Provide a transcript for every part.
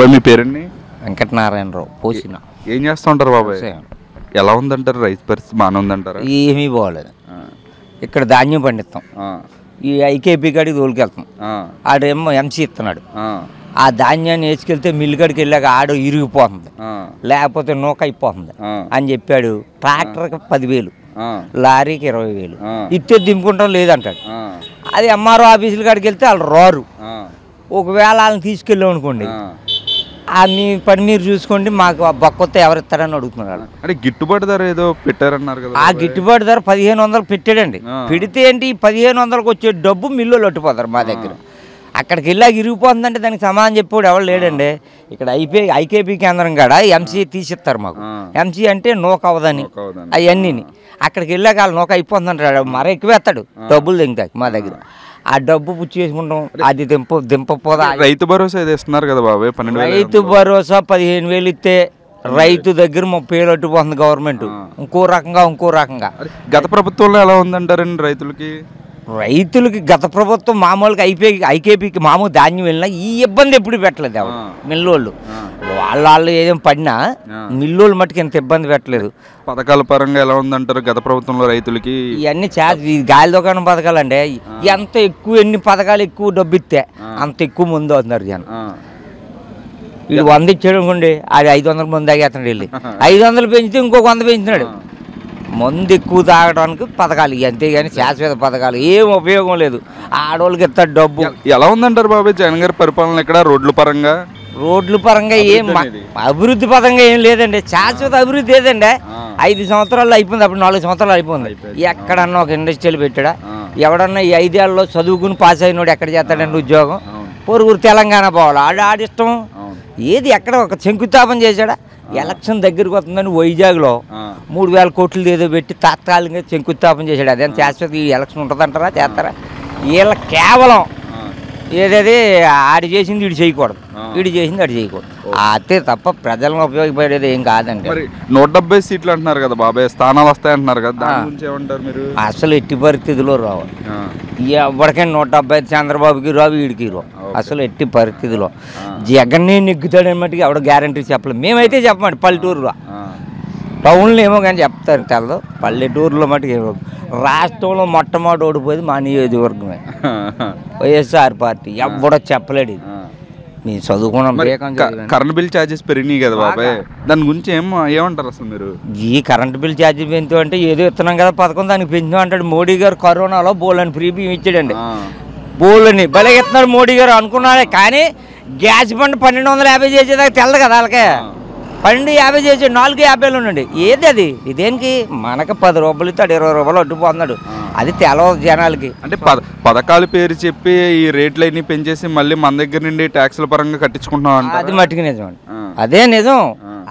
బాబాయ్ మీ పేరండి వెంకటనారాయణరావు పోసిన ఏం చేస్తుంటారు బాబాయ్ ఎలా ఉందంటారు రైతు పరిస్థితి బాగానే ఉందంటారు ఏమీ బాగోలేదు ఇక్కడ ధాన్యం పండిస్తాం ఈ ఐకేపీ కాడికి తోలుకెళ్తాం ఆడేమో ఎంసీ ఇస్తున్నాడు ఆ ధాన్యాన్ని వేసుకెళ్తే మిల్లు కాడికి వెళ్ళాక ఆడ ఇరిగిపోతుంది లేకపోతే నూక అయిపోతుంది అని చెప్పాడు ట్రాక్టర్కి పదివేలు లారీకి ఇరవై వేలు ఇట్టే దింపుకుంటాం లేదంటాడు అది ఎంఆర్ఓ ఆఫీసుల కాడికి వెళ్తే వాళ్ళు రారు ఒకవేళ వాళ్ళని తీసుకెళ్ళాం అనుకోండి ఆ మీ పని నీరు చూసుకోండి మాకు ఆ బొక్కతో ఎవరు ఇస్తారని అడుగుతున్నారు అంటే గిట్టుబాటు ధర ఏదో పెట్టారన్నారు కదా ఆ గిట్టుబాటు ధర పదిహేను వందలు పెట్టాడండి పెడితే ఏంటి పదిహేను వందలకు వచ్చే డబ్బు మిల్లు లొట్టిపోతారు మా దగ్గర అక్కడికి వెళ్ళాక ఇరిగిపోతుందంటే దానికి సమాధానం చెప్పాడు ఎవరు లేడండి ఇక్కడ ఐపీ ఐకేపీ కేంద్రం కాడ ఎంసీ తీసిస్తారు మాకు ఎంసీ అంటే నోక అవదని అవన్నీ అక్కడికి వెళ్ళాక వాళ్ళు నోక అయిపోతుందంటాడు మర ఎక్కువేస్తాడు డబ్బులు దింకా మా దగ్గర ఆ డబ్బు పుచ్చి చేసుకుంటాం అది దింప దింపపోదా రైతు భరోసా ఇస్తున్నారు కదా బాబు పన్నెండు రైతు భరోసా పదిహేను వేలు ఇస్తే రైతు దగ్గర ముప్పై ఏళ్ళు అట్టుకుపోతుంది గవర్నమెంట్ ఇంకో రకంగా ఇంకో రకంగా గత ప్రభుత్వంలో ఎలా ఉందంటారండి రైతులకి రైతులకి గత ప్రభుత్వం మామూలుగా ఐపీ ఐకేపీకి మామూలు ధాన్యం వెళ్ళినా ఈ ఇబ్బంది ఎప్పుడు పెట్టలేదు ఎవరు మిల్లోళ్ళు వాళ్ళ వాళ్ళు ఏదో పడినా మిల్లోళ్ళు మట్టుకు ఇంత ఇబ్బంది పెట్టలేదు పథకాల పరంగా ఎలా ఉందంటారు గత ప్రభుత్వంలో రైతులకి ఇవన్నీ చే గాలి దుకాణం పథకాలు అండి ఎంత ఎక్కువ ఎన్ని పథకాలు ఎక్కువ డబ్బు ఇస్తే అంత ఎక్కువ ముందు అవుతున్నారు జనం వీళ్ళు వంద ఇచ్చాడు అనుకోండి అది ఐదు వందల ముందు తాగేస్తున్నాడు వెళ్ళి ఐదు వందలు పెంచితే ఇంకొక వంద పెంచినాడు మందు ఎక్కువ తాగడానికి పథకాలు అంతేగాని శాశ్వత పథకాలు ఏం ఉపయోగం లేదు ఆడవాళ్ళకి ఇస్తారు డబ్బు ఎలా ఉందంటారు బాబు జగన్ గారి పరిపాలన ఇక్కడ రోడ్ల పరంగా రోడ్ల పరంగా ఏం అభివృద్ధి పరంగా ఏం లేదండి శాశ్వత అభివృద్ధి ఏదండి ఐదు సంవత్సరాలు అయిపోయింది అప్పుడు నాలుగు సంవత్సరాలు అయిపోయింది ఎక్కడన్నా ఒక ఇండస్ట్రీలు పెట్టాడా ఎవడన్నా ఈ ఐదేళ్ళలో చదువుకుని పాస్ అయినోడు ఎక్కడ చేస్తాడండి ఉద్యోగం పొరుగురు తెలంగాణ పోవాలి ఆడ ఆడిష్టం ఏది ఎక్కడ ఒక శంకుస్థాపన చేశాడా ఎలక్షన్ దగ్గరకు వస్తుందని వైజాగ్లో మూడు వేల కోట్లు ఏదో పెట్టి తాత్కాలికంగా శంకుస్థాపన చేశాడు అదే శాశ్వత ఈ ఎలక్షన్ ఉంటుందంటారా చేస్తారా వీళ్ళ కేవలం ఏదేది ఆడి చేసింది ఇటు చేయకూడదు ఇటు చేసింది అటు చేయకూడదు అదే తప్ప ప్రజలను ఉపయోగపడేది ఏం కాదండి నూట డెబ్బై సీట్లు అంటున్నారు కదా బాబాయ్ స్థానాలు అంటున్నారు కదా ఏమంటారు మీరు అసలు ఎట్టి పరిస్థితిలో రావాలి ఎవరికైనా నూట డెబ్బై చంద్రబాబుకి రావు వీడికి రావు అసలు ఎట్టి పరిస్థితిలో జగన్నే నెగ్గుతాడు మట్టుకు ఎవడో గ్యారంటీ చెప్పలేదు మేమైతే చెప్పమండి పల్లెటూరులో టౌన్లో ఏమో కానీ చెప్తారు తెల్లదు పల్లెటూరులో మటుకు ఏమో రాష్ట్రంలో మొట్టమొదటి ఓడిపోయేది మా నియోజకవర్గమే వైఎస్ఆర్ పార్టీ ఎవడో చెప్పలేడు ఇది నేను చదువుకున్నాం కరెంట్ బిల్ ఛార్జెస్ పెరిగినాయి కదా బాబాయ్ దాని గురించి ఏమో ఏమంటారు అసలు మీరు ఈ కరెంట్ బిల్ ఛార్జెస్ పెంచు అంటే ఏదో ఇస్తున్నాం కదా పథకం దానికి పెంచు అంటాడు మోడీ గారు కరోనాలో అని ఫ్రీ బియ్యం ఇచ్చాడండి బోళ్ళని బలగెత్తున్నారు మోడీ గారు అనుకున్నాడే కానీ గ్యాస్ బండ్ పన్నెండు వందల యాభై చేసేదాకా తెల్లదు కదా వాళ్ళకే పన్నెండు యాభై చేసి నాలుగు యాభైలు ఉండండి ఏది అది ఇదేంటి మనకు పది రూపాయలు ఇస్తాడు ఇరవై రూపాయలు అడ్డుపోతున్నాడు అది తెలవదు జనాలకి అంటే పథకాలు పేరు చెప్పి ఈ రేట్లు అన్ని పెంచేసి మళ్ళీ మన దగ్గర నుండి ట్యాక్స్ల పరంగా కట్టించుకుంటున్నాం అది మట్టికి నిజం అండి అదే నిజం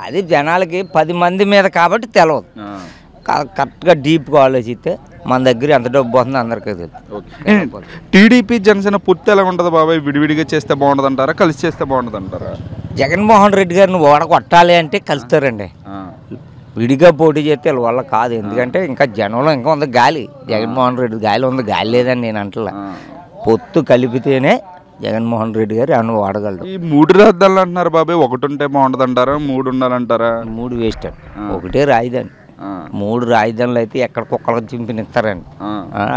అది జనాలకి పది మంది మీద కాబట్టి తెలవదు కరెక్ట్గా డీప్గా ఆలోచిస్తే మన దగ్గర ఎంత డబ్బు పోతుంది అందరికీ తెలుసు టీడీపీ జనసేన పూర్తి ఎలా ఉంటుంది బాబాయ్ విడివిడిగా చేస్తే బాగుంటుంది అంటారా కలిసి చేస్తే బాగుంటుంది అంటారా జగన్మోహన్ రెడ్డి గారిని ఓడ కొట్టాలి అంటే కలుస్తారండి విడిగా పోటీ చేస్తే వాళ్ళ కాదు ఎందుకంటే ఇంకా జనంలో ఇంకా ఉంది గాలి జగన్మోహన్ రెడ్డి గాలి ఉంది గాలి లేదని నేను అంటే పొత్తు కలిపితేనే జగన్మోహన్ రెడ్డి గారు అను వాడగలరు ఈ మూడు రాజధానులు అంటున్నారు బాబాయ్ ఒకటి ఉంటే బాగుంటుంది అంటారా మూడు ఉండాలంటారా మూడు వేస్ట్ ఒకటే రాజధాని మూడు రాజధానులు అయితే ఎక్కడ కుక్కలకు చింపినిస్తారండి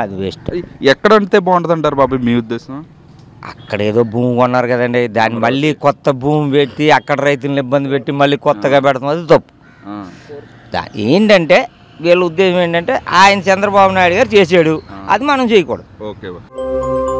అది వేస్ట్ ఎక్కడంటే బాగుంటుంది అంటారు బాబు మీ ఉద్దేశం అక్కడ ఏదో భూమి కొన్నారు కదండి దాన్ని మళ్ళీ కొత్త భూమి పెట్టి అక్కడ రైతులను ఇబ్బంది పెట్టి మళ్ళీ కొత్తగా పెడతాం అది తప్పు ఏంటంటే వీళ్ళ ఉద్దేశం ఏంటంటే ఆయన చంద్రబాబు నాయుడు గారు చేసాడు అది మనం చేయకూడదు ఓకే